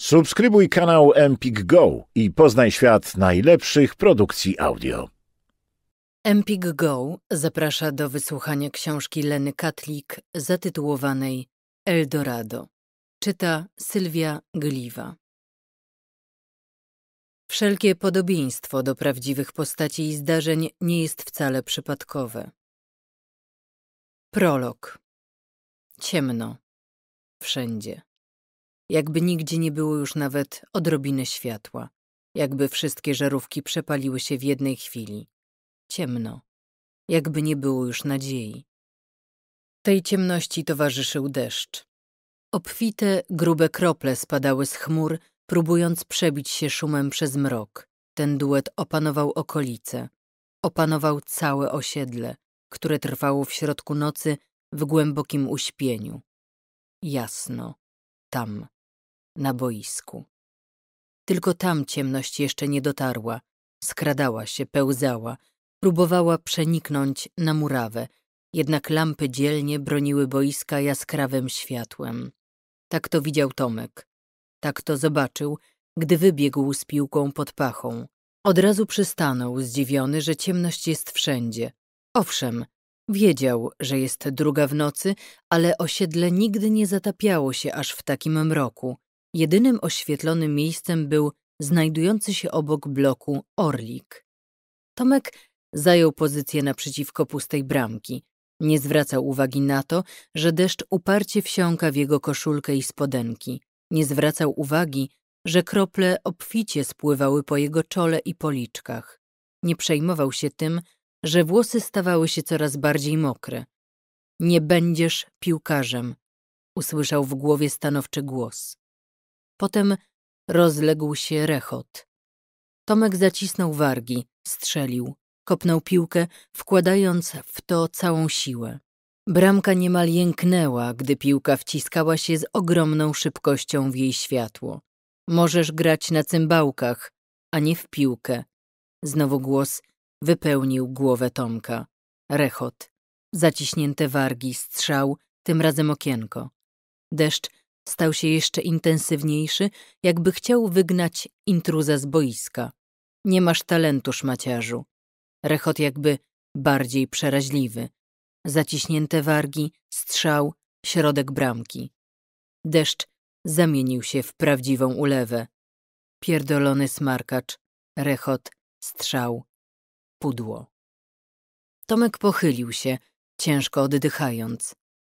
Subskrybuj kanał Empik Go i poznaj świat najlepszych produkcji audio. Empik Go zaprasza do wysłuchania książki Leny Katlik zatytułowanej Eldorado. Czyta Sylwia Gliwa. Wszelkie podobieństwo do prawdziwych postaci i zdarzeń nie jest wcale przypadkowe. Prolog. Ciemno. Wszędzie jakby nigdzie nie było już nawet odrobiny światła, jakby wszystkie żarówki przepaliły się w jednej chwili. Ciemno, jakby nie było już nadziei. Tej ciemności towarzyszył deszcz. Obfite, grube krople spadały z chmur, próbując przebić się szumem przez mrok. Ten duet opanował okolice, opanował całe osiedle, które trwało w środku nocy w głębokim uśpieniu. Jasno, tam, na boisku. Tylko tam ciemność jeszcze nie dotarła, skradała się, pełzała, próbowała przeniknąć na murawę, jednak lampy dzielnie broniły boiska jaskrawym światłem. Tak to widział Tomek. Tak to zobaczył, gdy wybiegł z piłką pod pachą. Od razu przystanął, zdziwiony, że ciemność jest wszędzie. Owszem, wiedział, że jest druga w nocy, ale osiedle nigdy nie zatapiało się aż w takim mroku. Jedynym oświetlonym miejscem był znajdujący się obok bloku Orlik. Tomek zajął pozycję naprzeciwko pustej bramki. Nie zwracał uwagi na to, że deszcz uparcie wsiąka w jego koszulkę i spodenki. Nie zwracał uwagi, że krople obficie spływały po jego czole i policzkach. Nie przejmował się tym, że włosy stawały się coraz bardziej mokre. Nie będziesz piłkarzem, usłyszał w głowie stanowczy głos. Potem rozległ się rechot. Tomek zacisnął wargi, strzelił, kopnął piłkę, wkładając w to całą siłę. Bramka niemal jęknęła, gdy piłka wciskała się z ogromną szybkością w jej światło. Możesz grać na cymbałkach, a nie w piłkę. Znowu głos wypełnił głowę Tomka. Rechot. Zaciśnięte wargi, strzał, tym razem okienko. Deszcz Stał się jeszcze intensywniejszy, jakby chciał wygnać intruza z boiska. Nie masz talentu, szmaciarzu. Rechot jakby bardziej przeraźliwy. Zaciśnięte wargi, strzał, środek bramki. Deszcz zamienił się w prawdziwą ulewę. Pierdolony smarkacz, rechot, strzał, pudło. Tomek pochylił się, ciężko oddychając.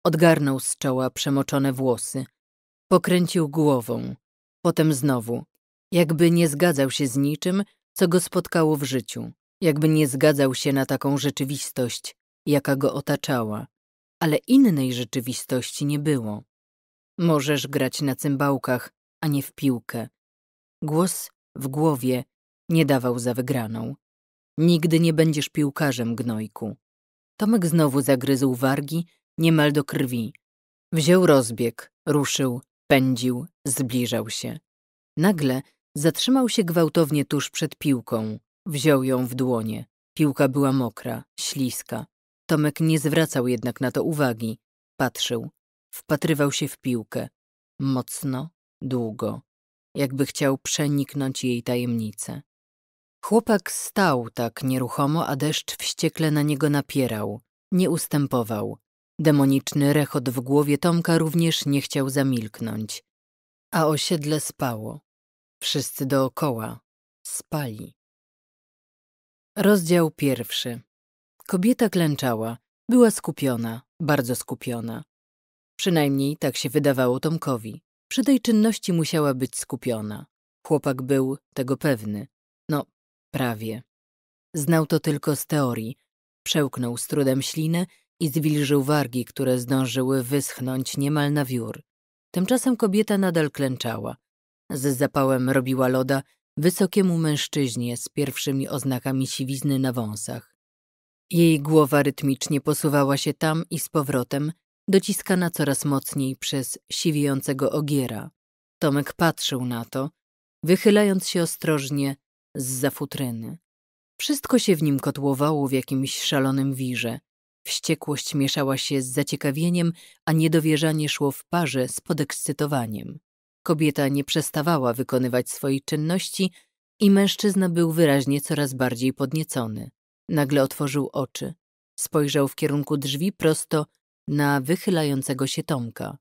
Odgarnął z czoła przemoczone włosy – Pokręcił głową, potem znowu, jakby nie zgadzał się z niczym, co go spotkało w życiu, jakby nie zgadzał się na taką rzeczywistość, jaka go otaczała, ale innej rzeczywistości nie było. Możesz grać na cymbałkach, a nie w piłkę. Głos w głowie nie dawał za wygraną. Nigdy nie będziesz piłkarzem, gnojku. Tomek znowu zagryzł wargi, niemal do krwi. Wziął rozbieg, ruszył, Pędził, zbliżał się. Nagle zatrzymał się gwałtownie tuż przed piłką. Wziął ją w dłonie. Piłka była mokra, śliska. Tomek nie zwracał jednak na to uwagi. Patrzył. Wpatrywał się w piłkę. Mocno, długo. Jakby chciał przeniknąć jej tajemnicę. Chłopak stał tak nieruchomo, a deszcz wściekle na niego napierał. Nie ustępował. Demoniczny rechot w głowie Tomka również nie chciał zamilknąć. A osiedle spało. Wszyscy dookoła spali. Rozdział pierwszy. Kobieta klęczała. Była skupiona, bardzo skupiona. Przynajmniej tak się wydawało Tomkowi. Przy tej czynności musiała być skupiona. Chłopak był tego pewny. No, prawie. Znał to tylko z teorii. Przełknął z trudem ślinę i zwilżył wargi, które zdążyły wyschnąć niemal na wiór. Tymczasem kobieta nadal klęczała. Z zapałem robiła loda wysokiemu mężczyźnie z pierwszymi oznakami siwizny na wąsach. Jej głowa rytmicznie posuwała się tam i z powrotem, dociskana coraz mocniej przez siwiejącego ogiera. Tomek patrzył na to, wychylając się ostrożnie z zafutryny. Wszystko się w nim kotłowało w jakimś szalonym wirze, Wściekłość mieszała się z zaciekawieniem, a niedowierzanie szło w parze z podekscytowaniem. Kobieta nie przestawała wykonywać swojej czynności i mężczyzna był wyraźnie coraz bardziej podniecony. Nagle otworzył oczy. Spojrzał w kierunku drzwi prosto na wychylającego się Tomka.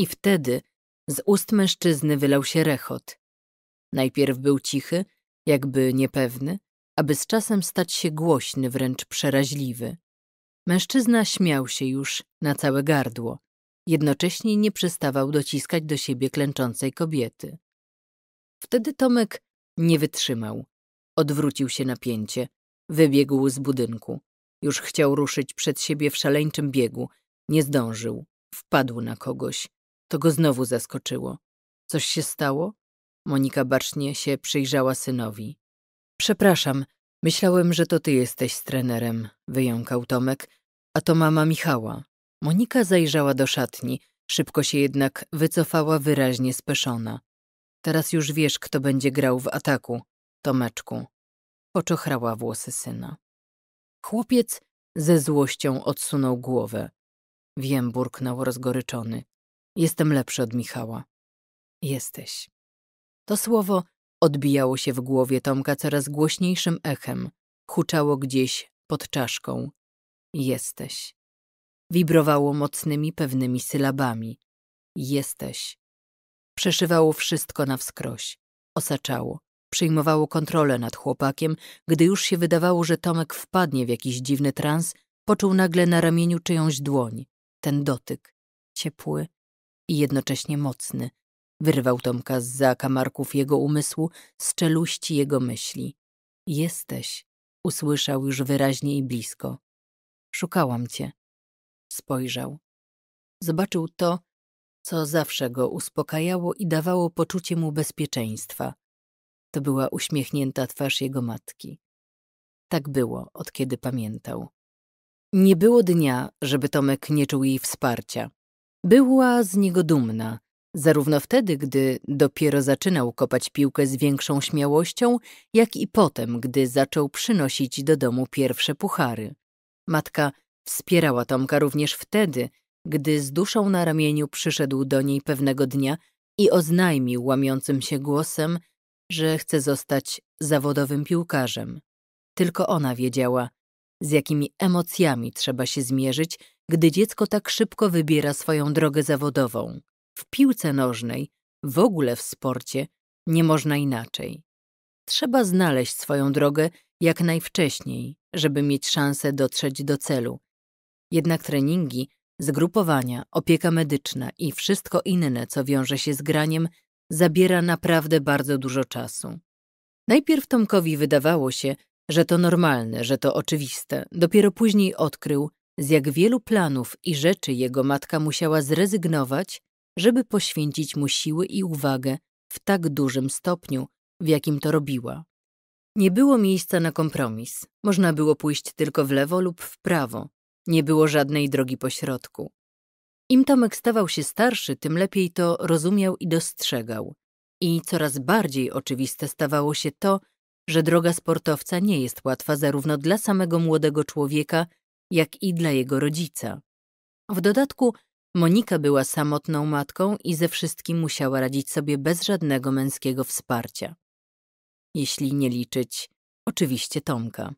I wtedy z ust mężczyzny wylał się rechot. Najpierw był cichy, jakby niepewny, aby z czasem stać się głośny, wręcz przeraźliwy. Mężczyzna śmiał się już na całe gardło. Jednocześnie nie przestawał dociskać do siebie klęczącej kobiety. Wtedy Tomek nie wytrzymał. Odwrócił się napięcie. Wybiegł z budynku. Już chciał ruszyć przed siebie w szaleńczym biegu. Nie zdążył. Wpadł na kogoś. To go znowu zaskoczyło. Coś się stało? Monika bacznie się przyjrzała synowi. Przepraszam, Myślałem, że to ty jesteś z trenerem, wyjąkał Tomek, a to mama Michała. Monika zajrzała do szatni, szybko się jednak wycofała wyraźnie speszona. Teraz już wiesz, kto będzie grał w ataku, Tomeczku. Poczochrała włosy syna. Chłopiec ze złością odsunął głowę. Wiem, burknął rozgoryczony. Jestem lepszy od Michała. Jesteś. To słowo Odbijało się w głowie Tomka coraz głośniejszym echem. Huczało gdzieś pod czaszką. Jesteś. Wibrowało mocnymi, pewnymi sylabami. Jesteś. Przeszywało wszystko na wskroś. Osaczało. Przyjmowało kontrolę nad chłopakiem, gdy już się wydawało, że Tomek wpadnie w jakiś dziwny trans, poczuł nagle na ramieniu czyjąś dłoń. Ten dotyk. Ciepły i jednocześnie mocny – Wyrwał Tomka z zakamarków jego umysłu, z czeluści jego myśli. Jesteś, usłyszał już wyraźnie i blisko. Szukałam cię. Spojrzał. Zobaczył to, co zawsze go uspokajało i dawało poczucie mu bezpieczeństwa. To była uśmiechnięta twarz jego matki. Tak było, od kiedy pamiętał. Nie było dnia, żeby Tomek nie czuł jej wsparcia. Była z niego dumna, zarówno wtedy, gdy dopiero zaczynał kopać piłkę z większą śmiałością, jak i potem, gdy zaczął przynosić do domu pierwsze puchary. Matka wspierała Tomka również wtedy, gdy z duszą na ramieniu przyszedł do niej pewnego dnia i oznajmił łamiącym się głosem, że chce zostać zawodowym piłkarzem. Tylko ona wiedziała, z jakimi emocjami trzeba się zmierzyć, gdy dziecko tak szybko wybiera swoją drogę zawodową. W piłce nożnej, w ogóle w sporcie, nie można inaczej. Trzeba znaleźć swoją drogę jak najwcześniej, żeby mieć szansę dotrzeć do celu. Jednak treningi, zgrupowania, opieka medyczna i wszystko inne, co wiąże się z graniem, zabiera naprawdę bardzo dużo czasu. Najpierw Tomkowi wydawało się, że to normalne, że to oczywiste. Dopiero później odkrył, z jak wielu planów i rzeczy jego matka musiała zrezygnować, żeby poświęcić mu siły i uwagę w tak dużym stopniu, w jakim to robiła. Nie było miejsca na kompromis. Można było pójść tylko w lewo lub w prawo. Nie było żadnej drogi pośrodku. Im Tomek stawał się starszy, tym lepiej to rozumiał i dostrzegał. I coraz bardziej oczywiste stawało się to, że droga sportowca nie jest łatwa zarówno dla samego młodego człowieka, jak i dla jego rodzica. W dodatku Monika była samotną matką i ze wszystkim musiała radzić sobie bez żadnego męskiego wsparcia. Jeśli nie liczyć, oczywiście Tomka.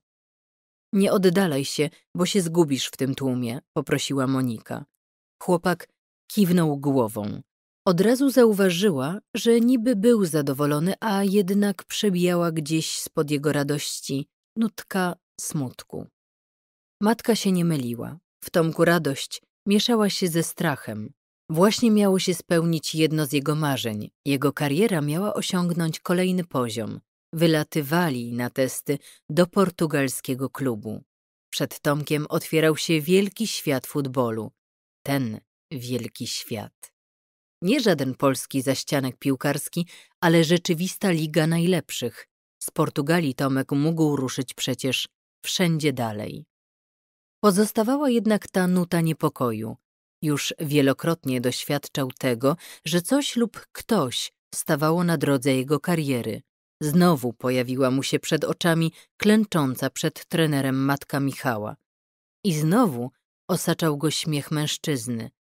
Nie oddalaj się, bo się zgubisz w tym tłumie, poprosiła Monika. Chłopak kiwnął głową. Od razu zauważyła, że niby był zadowolony, a jednak przebijała gdzieś spod jego radości nutka smutku. Matka się nie myliła. W Tomku radość mieszała się ze strachem. Właśnie miało się spełnić jedno z jego marzeń. Jego kariera miała osiągnąć kolejny poziom. Wylatywali na testy do portugalskiego klubu. Przed Tomkiem otwierał się wielki świat futbolu. Ten wielki świat. Nie żaden polski zaścianek piłkarski, ale rzeczywista liga najlepszych. Z Portugalii Tomek mógł ruszyć przecież wszędzie dalej. Pozostawała jednak ta nuta niepokoju. Już wielokrotnie doświadczał tego, że coś lub ktoś stawało na drodze jego kariery. Znowu pojawiła mu się przed oczami klęcząca przed trenerem matka Michała. I znowu osaczał go śmiech mężczyzny.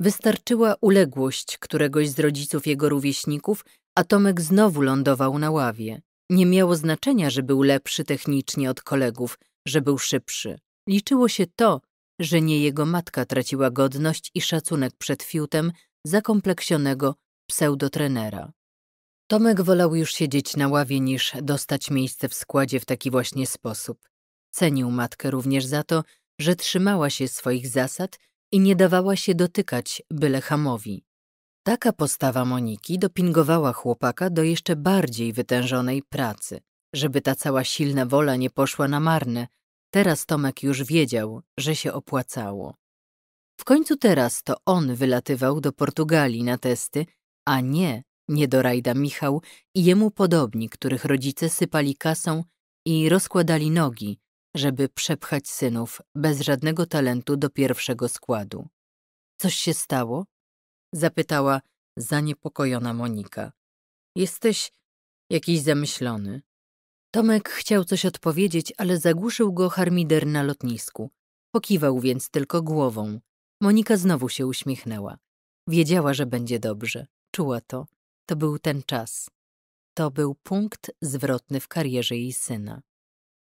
Wystarczyła uległość któregoś z rodziców jego rówieśników, a Tomek znowu lądował na ławie. Nie miało znaczenia, że był lepszy technicznie od kolegów, że był szybszy. Liczyło się to, że nie jego matka traciła godność i szacunek przed fiutem zakompleksionego pseudotrenera. Tomek wolał już siedzieć na ławie niż dostać miejsce w składzie w taki właśnie sposób. Cenił matkę również za to, że trzymała się swoich zasad i nie dawała się dotykać byle hamowi. Taka postawa Moniki dopingowała chłopaka do jeszcze bardziej wytężonej pracy, żeby ta cała silna wola nie poszła na marne, Teraz Tomek już wiedział, że się opłacało. W końcu teraz to on wylatywał do Portugalii na testy, a nie do rajda Michał i jemu podobni, których rodzice sypali kasą i rozkładali nogi, żeby przepchać synów bez żadnego talentu do pierwszego składu. Coś się stało? Zapytała zaniepokojona Monika. Jesteś jakiś zamyślony. Tomek chciał coś odpowiedzieć, ale zagłuszył go harmider na lotnisku. Pokiwał więc tylko głową. Monika znowu się uśmiechnęła. Wiedziała, że będzie dobrze. Czuła to. To był ten czas. To był punkt zwrotny w karierze jej syna.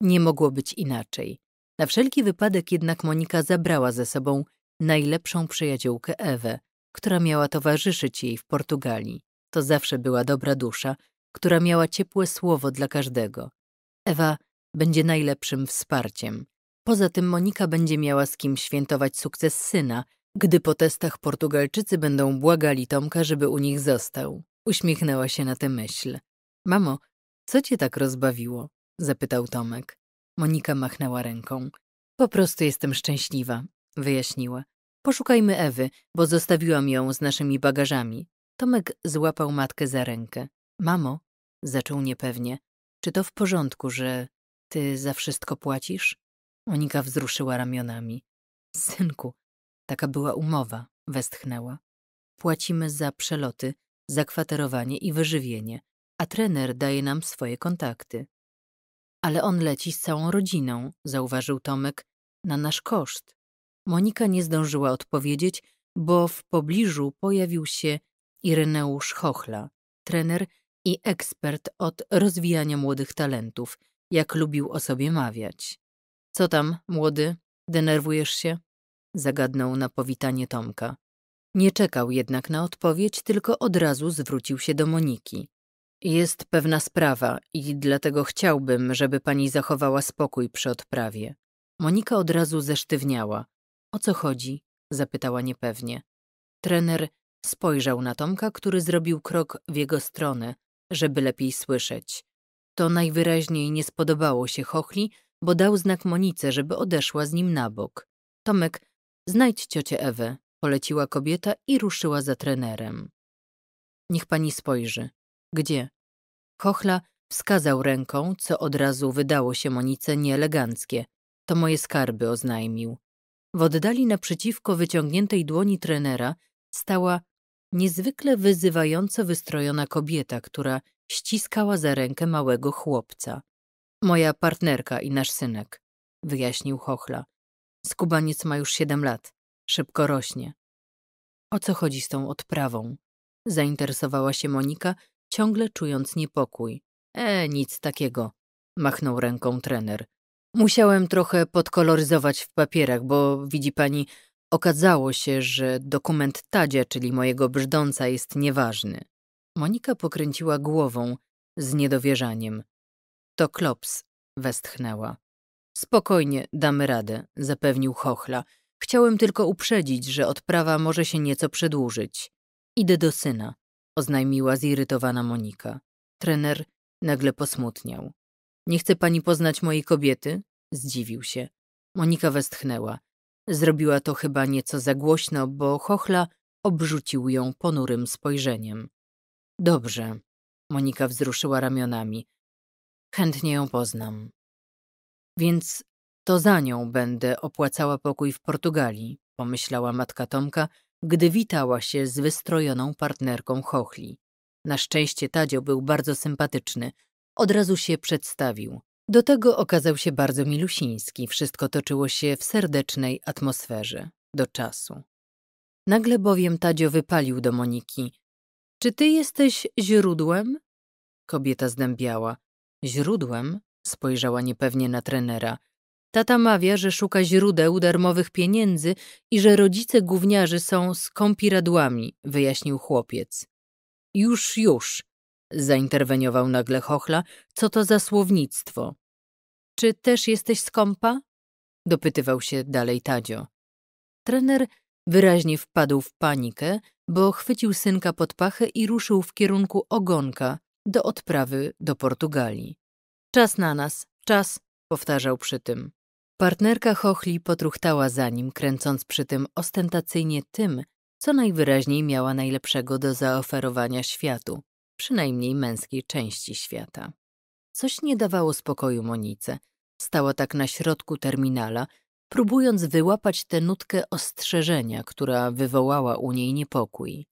Nie mogło być inaczej. Na wszelki wypadek jednak Monika zabrała ze sobą najlepszą przyjaciółkę Ewę, która miała towarzyszyć jej w Portugalii. To zawsze była dobra dusza, która miała ciepłe słowo dla każdego. Ewa będzie najlepszym wsparciem. Poza tym Monika będzie miała z kim świętować sukces syna, gdy po testach Portugalczycy będą błagali Tomka, żeby u nich został. Uśmiechnęła się na tę myśl. Mamo, co cię tak rozbawiło? zapytał Tomek. Monika machnęła ręką. Po prostu jestem szczęśliwa, wyjaśniła. Poszukajmy Ewy, bo zostawiłam ją z naszymi bagażami. Tomek złapał matkę za rękę. Mamo, zaczął niepewnie, czy to w porządku, że ty za wszystko płacisz? Monika wzruszyła ramionami. Synku, taka była umowa, westchnęła. Płacimy za przeloty, zakwaterowanie i wyżywienie, a trener daje nam swoje kontakty. Ale on leci z całą rodziną, zauważył Tomek, na nasz koszt. Monika nie zdążyła odpowiedzieć, bo w pobliżu pojawił się Ireneusz Chochla, trener i ekspert od rozwijania młodych talentów, jak lubił o sobie mawiać. Co tam, młody? Denerwujesz się? Zagadnął na powitanie Tomka. Nie czekał jednak na odpowiedź, tylko od razu zwrócił się do Moniki. Jest pewna sprawa i dlatego chciałbym, żeby pani zachowała spokój przy odprawie. Monika od razu zesztywniała. O co chodzi? zapytała niepewnie. Trener spojrzał na Tomka, który zrobił krok w jego stronę, żeby lepiej słyszeć. To najwyraźniej nie spodobało się Chochli, bo dał znak Monice, żeby odeszła z nim na bok. Tomek, znajdź ciocię Ewę, poleciła kobieta i ruszyła za trenerem. Niech pani spojrzy. Gdzie? Chochla wskazał ręką, co od razu wydało się Monice nieeleganckie. To moje skarby oznajmił. W oddali naprzeciwko wyciągniętej dłoni trenera stała niezwykle wyzywająco wystrojona kobieta, która ściskała za rękę małego chłopca. Moja partnerka i nasz synek, wyjaśnił Chochla. Skubaniec ma już siedem lat, szybko rośnie. O co chodzi z tą odprawą? Zainteresowała się Monika, ciągle czując niepokój. E, nic takiego, machnął ręką trener. Musiałem trochę podkoloryzować w papierach, bo widzi pani, Okazało się, że dokument Tadzia, czyli mojego brzdąca, jest nieważny. Monika pokręciła głową z niedowierzaniem. To klops, westchnęła. Spokojnie, damy radę, zapewnił Chochla. Chciałem tylko uprzedzić, że odprawa może się nieco przedłużyć. Idę do syna, oznajmiła zirytowana Monika. Trener nagle posmutniał. Nie chce pani poznać mojej kobiety? Zdziwił się. Monika westchnęła. Zrobiła to chyba nieco za głośno, bo Chochla obrzucił ją ponurym spojrzeniem. Dobrze, Monika wzruszyła ramionami. Chętnie ją poznam. Więc to za nią będę opłacała pokój w Portugalii, pomyślała matka Tomka, gdy witała się z wystrojoną partnerką Chochli. Na szczęście Tadzio był bardzo sympatyczny. Od razu się przedstawił. Do tego okazał się bardzo milusiński. Wszystko toczyło się w serdecznej atmosferze, do czasu. Nagle bowiem Tadzio wypalił do Moniki. Czy ty jesteś źródłem? Kobieta zdębiała. Źródłem? Spojrzała niepewnie na trenera. Tata mawia, że szuka źródeł darmowych pieniędzy i że rodzice gówniarzy są skąpiradłami, wyjaśnił chłopiec. Już, już, Zainterweniował nagle Chochla. Co to za słownictwo? Czy też jesteś skąpa? Dopytywał się dalej Tadzio. Trener wyraźnie wpadł w panikę, bo chwycił synka pod pachę i ruszył w kierunku ogonka do odprawy do Portugalii. Czas na nas, czas, powtarzał przy tym. Partnerka Chochli potruchtała za nim, kręcąc przy tym ostentacyjnie tym, co najwyraźniej miała najlepszego do zaoferowania światu przynajmniej męskiej części świata. Coś nie dawało spokoju Monice. Stała tak na środku terminala, próbując wyłapać tę nutkę ostrzeżenia, która wywołała u niej niepokój.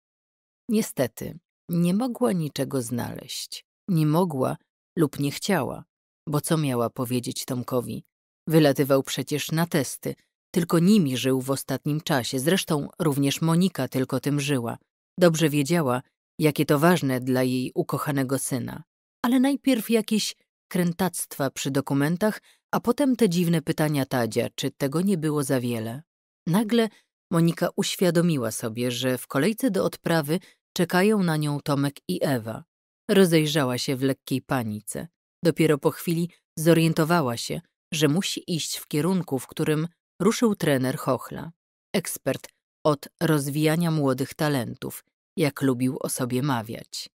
Niestety, nie mogła niczego znaleźć. Nie mogła lub nie chciała, bo co miała powiedzieć Tomkowi? Wylatywał przecież na testy, tylko nimi żył w ostatnim czasie, zresztą również Monika tylko tym żyła. Dobrze wiedziała, jakie to ważne dla jej ukochanego syna, ale najpierw jakieś krętactwa przy dokumentach, a potem te dziwne pytania Tadzia, czy tego nie było za wiele. Nagle Monika uświadomiła sobie, że w kolejce do odprawy czekają na nią Tomek i Ewa. Rozejrzała się w lekkiej panice. Dopiero po chwili zorientowała się, że musi iść w kierunku, w którym ruszył trener Chochla, ekspert od rozwijania młodych talentów jak lubił o sobie mawiać.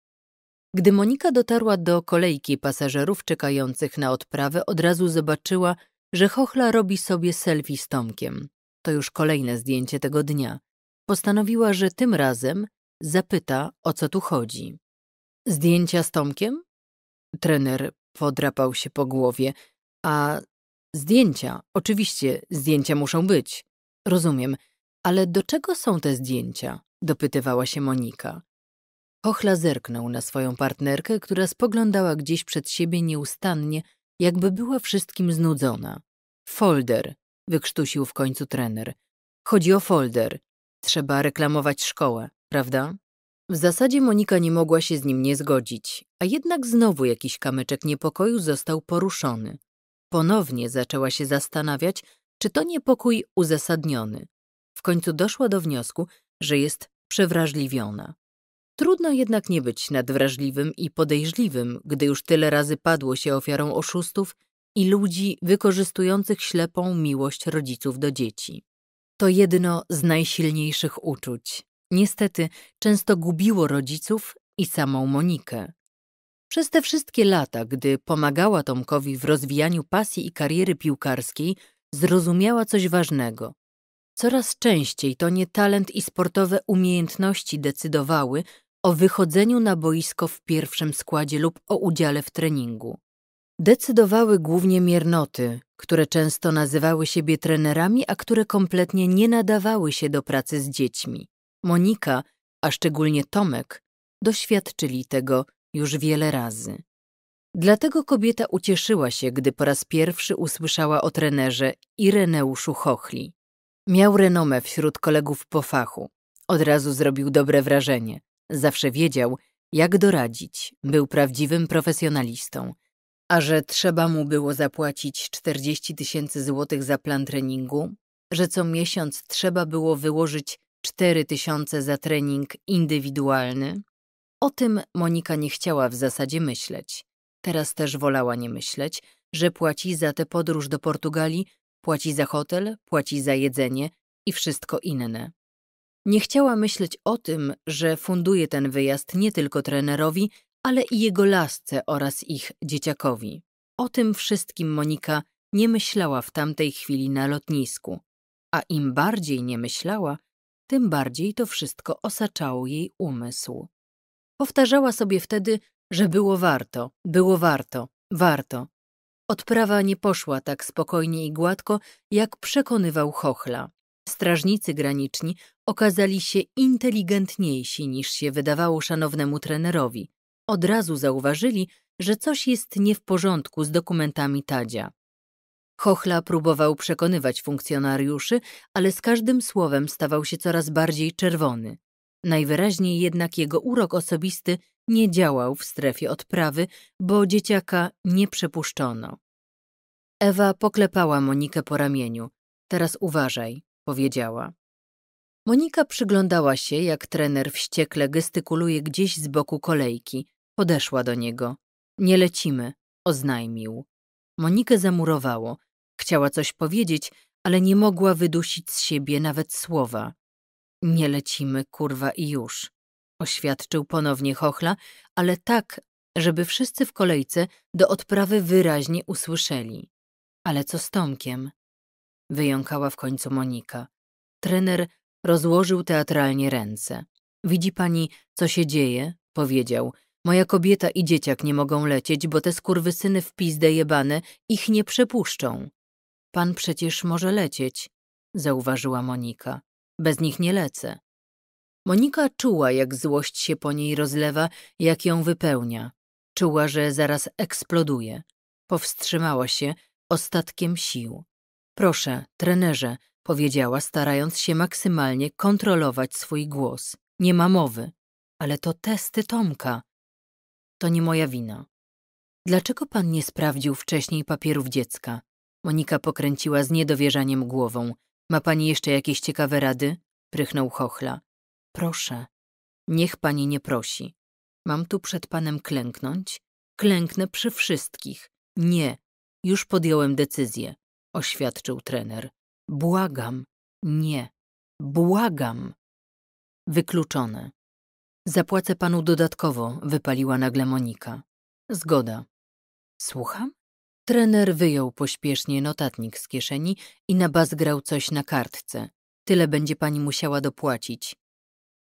Gdy Monika dotarła do kolejki pasażerów czekających na odprawę, od razu zobaczyła, że Chochla robi sobie selfie z Tomkiem. To już kolejne zdjęcie tego dnia. Postanowiła, że tym razem zapyta, o co tu chodzi. Zdjęcia z Tomkiem? Trener podrapał się po głowie. A zdjęcia, oczywiście, zdjęcia muszą być. Rozumiem, ale do czego są te zdjęcia? dopytywała się Monika. Ochla zerknął na swoją partnerkę, która spoglądała gdzieś przed siebie nieustannie, jakby była wszystkim znudzona. Folder, wykrztusił w końcu trener. Chodzi o folder. Trzeba reklamować szkołę, prawda? W zasadzie Monika nie mogła się z nim nie zgodzić, a jednak znowu jakiś kamyczek niepokoju został poruszony. Ponownie zaczęła się zastanawiać, czy to niepokój uzasadniony. W końcu doszła do wniosku, że jest przewrażliwiona. Trudno jednak nie być nadwrażliwym i podejrzliwym, gdy już tyle razy padło się ofiarą oszustów i ludzi wykorzystujących ślepą miłość rodziców do dzieci. To jedno z najsilniejszych uczuć. Niestety często gubiło rodziców i samą Monikę. Przez te wszystkie lata, gdy pomagała Tomkowi w rozwijaniu pasji i kariery piłkarskiej, zrozumiała coś ważnego. Coraz częściej to nie talent i sportowe umiejętności decydowały o wychodzeniu na boisko w pierwszym składzie lub o udziale w treningu. Decydowały głównie miernoty, które często nazywały siebie trenerami, a które kompletnie nie nadawały się do pracy z dziećmi. Monika, a szczególnie Tomek, doświadczyli tego już wiele razy. Dlatego kobieta ucieszyła się, gdy po raz pierwszy usłyszała o trenerze Ireneuszu Chochli. Miał renomę wśród kolegów po fachu. Od razu zrobił dobre wrażenie. Zawsze wiedział, jak doradzić. Był prawdziwym profesjonalistą. A że trzeba mu było zapłacić 40 tysięcy złotych za plan treningu, że co miesiąc trzeba było wyłożyć 4 tysiące za trening indywidualny, o tym Monika nie chciała w zasadzie myśleć. Teraz też wolała nie myśleć, że płaci za tę podróż do Portugalii Płaci za hotel, płaci za jedzenie i wszystko inne. Nie chciała myśleć o tym, że funduje ten wyjazd nie tylko trenerowi, ale i jego lasce oraz ich dzieciakowi. O tym wszystkim Monika nie myślała w tamtej chwili na lotnisku, a im bardziej nie myślała, tym bardziej to wszystko osaczało jej umysł. Powtarzała sobie wtedy, że było warto, było warto, warto, Odprawa nie poszła tak spokojnie i gładko, jak przekonywał Chochla. Strażnicy graniczni okazali się inteligentniejsi niż się wydawało szanownemu trenerowi. Od razu zauważyli, że coś jest nie w porządku z dokumentami Tadzia. Chochla próbował przekonywać funkcjonariuszy, ale z każdym słowem stawał się coraz bardziej czerwony. Najwyraźniej jednak jego urok osobisty nie działał w strefie odprawy, bo dzieciaka nie przepuszczono. Ewa poklepała Monikę po ramieniu. Teraz uważaj, powiedziała. Monika przyglądała się, jak trener wściekle gestykuluje gdzieś z boku kolejki. Podeszła do niego. Nie lecimy, oznajmił. Monikę zamurowało. Chciała coś powiedzieć, ale nie mogła wydusić z siebie nawet słowa. Nie lecimy, kurwa, i już oświadczył ponownie Chochla, ale tak, żeby wszyscy w kolejce do odprawy wyraźnie usłyszeli. Ale co z Tomkiem? Wyjąkała w końcu Monika. Trener rozłożył teatralnie ręce. Widzi pani, co się dzieje? Powiedział. Moja kobieta i dzieciak nie mogą lecieć, bo te skurwysyny w pizdę jebane ich nie przepuszczą. Pan przecież może lecieć, zauważyła Monika. Bez nich nie lecę. Monika czuła, jak złość się po niej rozlewa, jak ją wypełnia. Czuła, że zaraz eksploduje. Powstrzymała się ostatkiem sił. Proszę, trenerze, powiedziała, starając się maksymalnie kontrolować swój głos. Nie ma mowy. Ale to testy Tomka. To nie moja wina. Dlaczego pan nie sprawdził wcześniej papierów dziecka? Monika pokręciła z niedowierzaniem głową. Ma pani jeszcze jakieś ciekawe rady? Prychnął Chochla. Proszę. Niech pani nie prosi. Mam tu przed panem klęknąć? Klęknę przy wszystkich. Nie. Już podjąłem decyzję, oświadczył trener. Błagam. Nie. Błagam. Wykluczone. Zapłacę panu dodatkowo, wypaliła nagle Monika. Zgoda. Słucham? Trener wyjął pośpiesznie notatnik z kieszeni i nabazgrał coś na kartce. Tyle będzie pani musiała dopłacić.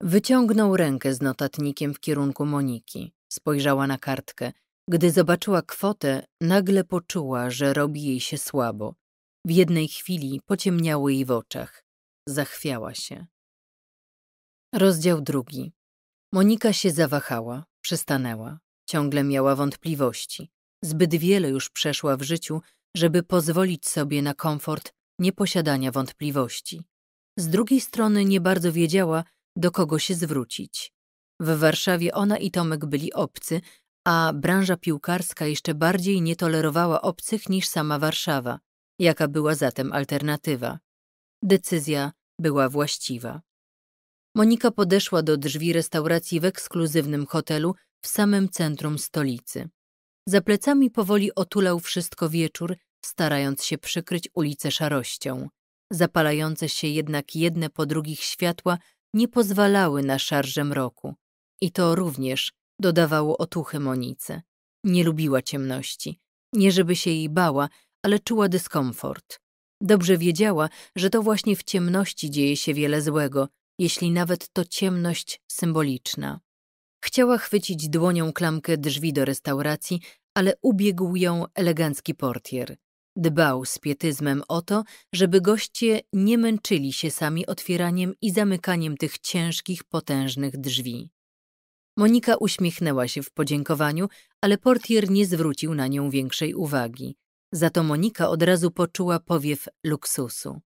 Wyciągnął rękę z notatnikiem w kierunku Moniki. Spojrzała na kartkę. Gdy zobaczyła kwotę, nagle poczuła, że robi jej się słabo. W jednej chwili pociemniało jej w oczach. Zachwiała się. Rozdział drugi. Monika się zawahała, przystanęła. Ciągle miała wątpliwości. Zbyt wiele już przeszła w życiu, żeby pozwolić sobie na komfort nieposiadania wątpliwości. Z drugiej strony nie bardzo wiedziała, do kogo się zwrócić. W Warszawie ona i Tomek byli obcy, a branża piłkarska jeszcze bardziej nie tolerowała obcych niż sama Warszawa. Jaka była zatem alternatywa? Decyzja była właściwa. Monika podeszła do drzwi restauracji w ekskluzywnym hotelu w samym centrum stolicy. Za plecami powoli otulał wszystko wieczór, starając się przykryć ulicę szarością. Zapalające się jednak jedne po drugich światła nie pozwalały na szarże mroku i to również dodawało otuchy Monice. Nie lubiła ciemności, nie żeby się jej bała, ale czuła dyskomfort. Dobrze wiedziała, że to właśnie w ciemności dzieje się wiele złego, jeśli nawet to ciemność symboliczna. Chciała chwycić dłonią klamkę drzwi do restauracji, ale ubiegł ją elegancki portier. Dbał z pietyzmem o to, żeby goście nie męczyli się sami otwieraniem i zamykaniem tych ciężkich, potężnych drzwi. Monika uśmiechnęła się w podziękowaniu, ale portier nie zwrócił na nią większej uwagi. Za to Monika od razu poczuła powiew luksusu.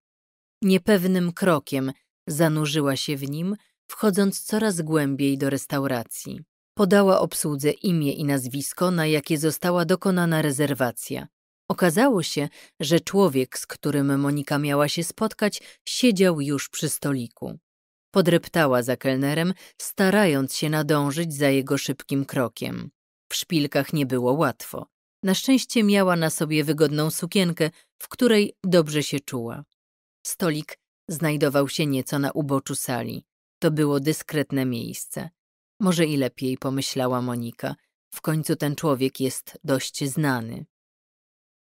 Niepewnym krokiem zanurzyła się w nim, wchodząc coraz głębiej do restauracji. Podała obsłudze imię i nazwisko, na jakie została dokonana rezerwacja. Okazało się, że człowiek, z którym Monika miała się spotkać, siedział już przy stoliku. Podreptała za kelnerem, starając się nadążyć za jego szybkim krokiem. W szpilkach nie było łatwo. Na szczęście miała na sobie wygodną sukienkę, w której dobrze się czuła. Stolik znajdował się nieco na uboczu sali. To było dyskretne miejsce. Może i lepiej, pomyślała Monika. W końcu ten człowiek jest dość znany.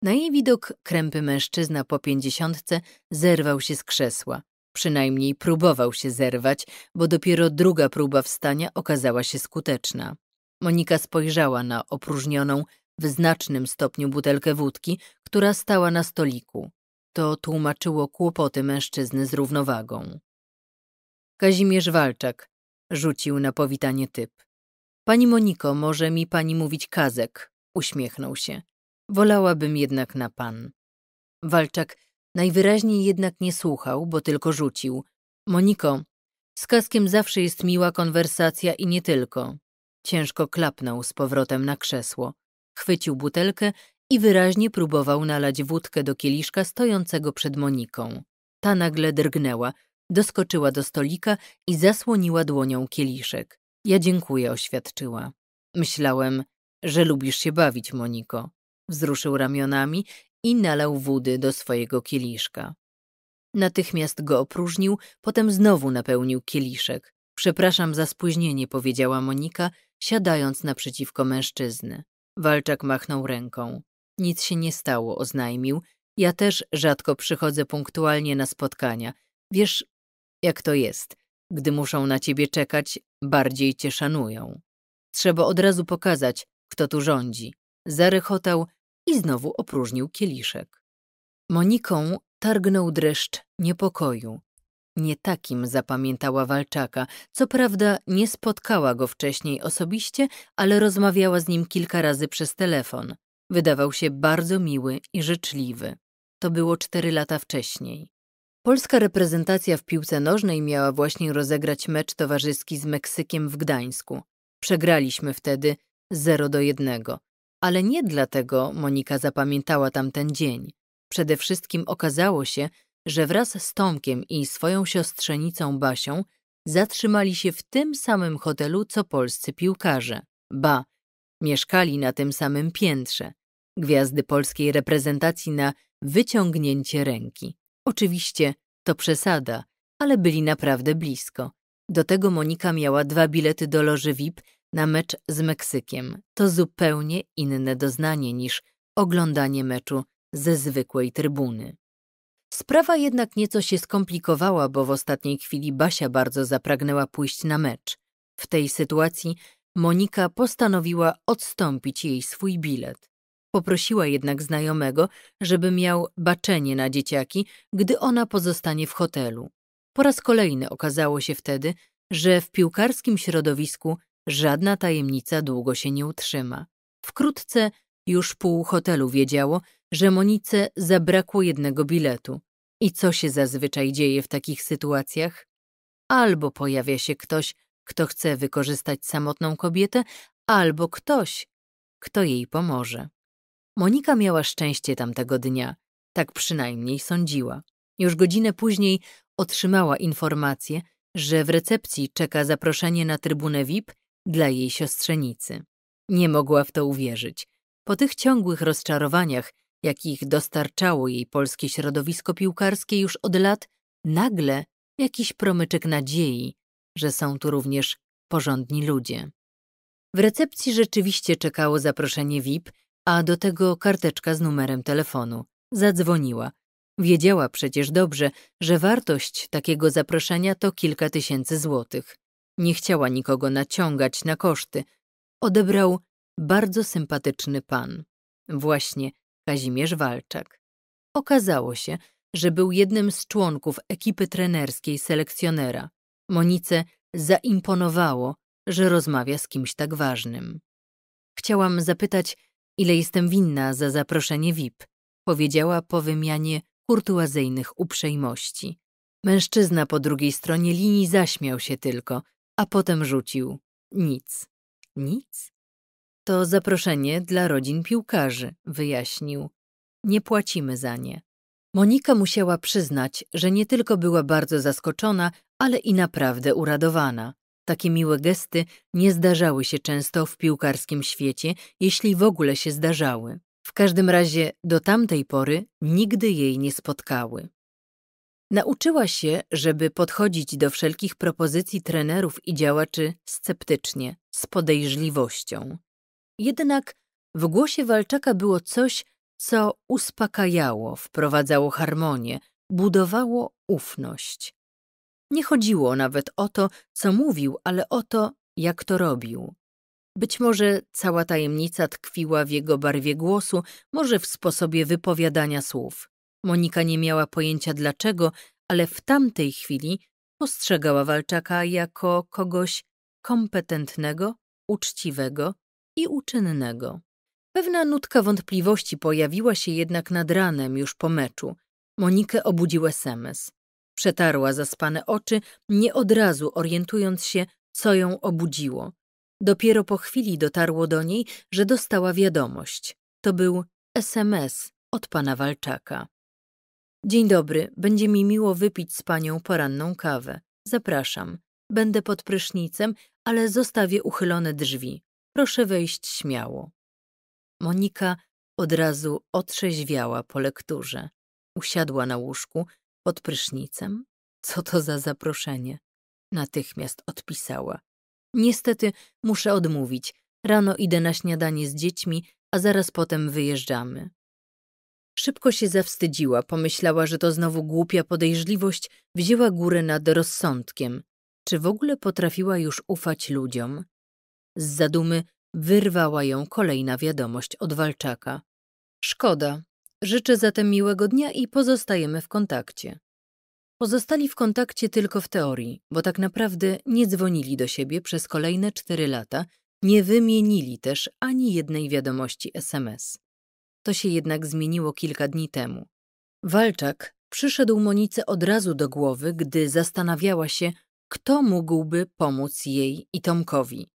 Na jej widok krępy mężczyzna po pięćdziesiątce zerwał się z krzesła. Przynajmniej próbował się zerwać, bo dopiero druga próba wstania okazała się skuteczna. Monika spojrzała na opróżnioną, w znacznym stopniu butelkę wódki, która stała na stoliku. To tłumaczyło kłopoty mężczyzny z równowagą. Kazimierz Walczak rzucił na powitanie typ. Pani Moniko, może mi pani mówić kazek? Uśmiechnął się. Wolałabym jednak na pan. Walczak najwyraźniej jednak nie słuchał, bo tylko rzucił. Moniko, z kaskiem zawsze jest miła konwersacja i nie tylko. Ciężko klapnął z powrotem na krzesło. Chwycił butelkę i wyraźnie próbował nalać wódkę do kieliszka stojącego przed Moniką. Ta nagle drgnęła, doskoczyła do stolika i zasłoniła dłonią kieliszek. Ja dziękuję, oświadczyła. Myślałem, że lubisz się bawić, Moniko. Wzruszył ramionami i nalał wody do swojego kieliszka. Natychmiast go opróżnił, potem znowu napełnił kieliszek. Przepraszam za spóźnienie, powiedziała Monika, siadając naprzeciwko mężczyzny. Walczak machnął ręką. Nic się nie stało, oznajmił. Ja też rzadko przychodzę punktualnie na spotkania. Wiesz, jak to jest. Gdy muszą na ciebie czekać, bardziej cię szanują. Trzeba od razu pokazać, kto tu rządzi. Zarychotał i znowu opróżnił kieliszek. Moniką targnął dreszcz niepokoju. Nie takim zapamiętała Walczaka. Co prawda nie spotkała go wcześniej osobiście, ale rozmawiała z nim kilka razy przez telefon. Wydawał się bardzo miły i życzliwy. To było cztery lata wcześniej. Polska reprezentacja w piłce nożnej miała właśnie rozegrać mecz towarzyski z Meksykiem w Gdańsku. Przegraliśmy wtedy 0 do 1. Ale nie dlatego Monika zapamiętała tamten dzień. Przede wszystkim okazało się, że wraz z Tomkiem i swoją siostrzenicą Basią zatrzymali się w tym samym hotelu co polscy piłkarze. Ba, mieszkali na tym samym piętrze. Gwiazdy polskiej reprezentacji na wyciągnięcie ręki. Oczywiście to przesada, ale byli naprawdę blisko. Do tego Monika miała dwa bilety do loży VIP na mecz z Meksykiem to zupełnie inne doznanie niż oglądanie meczu ze zwykłej trybuny. Sprawa jednak nieco się skomplikowała, bo w ostatniej chwili Basia bardzo zapragnęła pójść na mecz. W tej sytuacji Monika postanowiła odstąpić jej swój bilet. Poprosiła jednak znajomego, żeby miał baczenie na dzieciaki, gdy ona pozostanie w hotelu. Po raz kolejny okazało się wtedy, że w piłkarskim środowisku Żadna tajemnica długo się nie utrzyma. Wkrótce już pół hotelu wiedziało, że Monice zabrakło jednego biletu. I co się zazwyczaj dzieje w takich sytuacjach? Albo pojawia się ktoś, kto chce wykorzystać samotną kobietę, albo ktoś, kto jej pomoże. Monika miała szczęście tamtego dnia, tak przynajmniej sądziła. Już godzinę później otrzymała informację, że w recepcji czeka zaproszenie na trybunę VIP dla jej siostrzenicy. Nie mogła w to uwierzyć. Po tych ciągłych rozczarowaniach, jakich dostarczało jej polskie środowisko piłkarskie już od lat, nagle jakiś promyczek nadziei, że są tu również porządni ludzie. W recepcji rzeczywiście czekało zaproszenie VIP, a do tego karteczka z numerem telefonu. Zadzwoniła. Wiedziała przecież dobrze, że wartość takiego zaproszenia to kilka tysięcy złotych nie chciała nikogo naciągać na koszty, odebrał bardzo sympatyczny pan, właśnie Kazimierz Walczak. Okazało się, że był jednym z członków ekipy trenerskiej selekcjonera. Monice zaimponowało, że rozmawia z kimś tak ważnym. Chciałam zapytać, ile jestem winna za zaproszenie VIP, powiedziała po wymianie kurtuazyjnych uprzejmości. Mężczyzna po drugiej stronie linii zaśmiał się tylko – a potem rzucił. Nic. Nic? To zaproszenie dla rodzin piłkarzy, wyjaśnił. Nie płacimy za nie. Monika musiała przyznać, że nie tylko była bardzo zaskoczona, ale i naprawdę uradowana. Takie miłe gesty nie zdarzały się często w piłkarskim świecie, jeśli w ogóle się zdarzały. W każdym razie do tamtej pory nigdy jej nie spotkały. Nauczyła się, żeby podchodzić do wszelkich propozycji trenerów i działaczy sceptycznie, z podejrzliwością. Jednak w głosie Walczaka było coś, co uspokajało, wprowadzało harmonię, budowało ufność. Nie chodziło nawet o to, co mówił, ale o to, jak to robił. Być może cała tajemnica tkwiła w jego barwie głosu, może w sposobie wypowiadania słów. Monika nie miała pojęcia dlaczego, ale w tamtej chwili postrzegała Walczaka jako kogoś kompetentnego, uczciwego i uczynnego. Pewna nutka wątpliwości pojawiła się jednak nad ranem już po meczu. Monikę obudził SMS. Przetarła zaspane oczy, nie od razu orientując się, co ją obudziło. Dopiero po chwili dotarło do niej, że dostała wiadomość. To był SMS od pana Walczaka. Dzień dobry, będzie mi miło wypić z panią poranną kawę. Zapraszam. Będę pod prysznicem, ale zostawię uchylone drzwi. Proszę wejść śmiało. Monika od razu otrzeźwiała po lekturze. Usiadła na łóżku pod prysznicem. Co to za zaproszenie? Natychmiast odpisała. Niestety muszę odmówić. Rano idę na śniadanie z dziećmi, a zaraz potem wyjeżdżamy. Szybko się zawstydziła, pomyślała, że to znowu głupia podejrzliwość wzięła górę nad rozsądkiem. Czy w ogóle potrafiła już ufać ludziom? Z zadumy wyrwała ją kolejna wiadomość od Walczaka. Szkoda. Życzę zatem miłego dnia i pozostajemy w kontakcie. Pozostali w kontakcie tylko w teorii, bo tak naprawdę nie dzwonili do siebie przez kolejne cztery lata, nie wymienili też ani jednej wiadomości SMS. To się jednak zmieniło kilka dni temu. Walczak przyszedł Monice od razu do głowy, gdy zastanawiała się, kto mógłby pomóc jej i Tomkowi.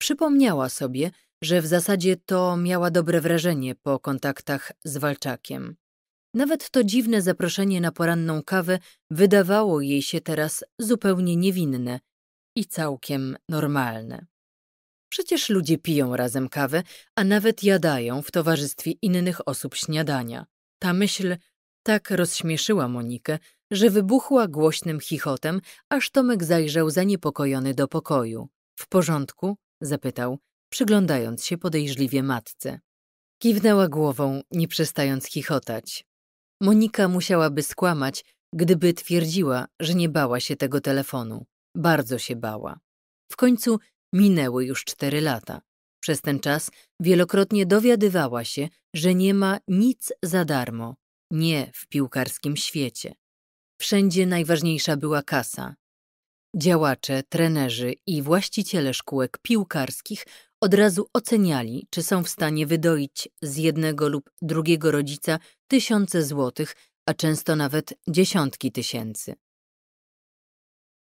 Przypomniała sobie, że w zasadzie to miała dobre wrażenie po kontaktach z Walczakiem. Nawet to dziwne zaproszenie na poranną kawę wydawało jej się teraz zupełnie niewinne i całkiem normalne. Przecież ludzie piją razem kawę, a nawet jadają w towarzystwie innych osób śniadania. Ta myśl tak rozśmieszyła Monikę, że wybuchła głośnym chichotem, aż Tomek zajrzał zaniepokojony do pokoju. W porządku? zapytał, przyglądając się podejrzliwie matce. Kiwnęła głową, nie przestając chichotać. Monika musiałaby skłamać, gdyby twierdziła, że nie bała się tego telefonu. Bardzo się bała. W końcu Minęły już cztery lata. Przez ten czas wielokrotnie dowiadywała się, że nie ma nic za darmo. Nie w piłkarskim świecie. Wszędzie najważniejsza była kasa. Działacze, trenerzy i właściciele szkółek piłkarskich od razu oceniali, czy są w stanie wydoić z jednego lub drugiego rodzica tysiące złotych, a często nawet dziesiątki tysięcy.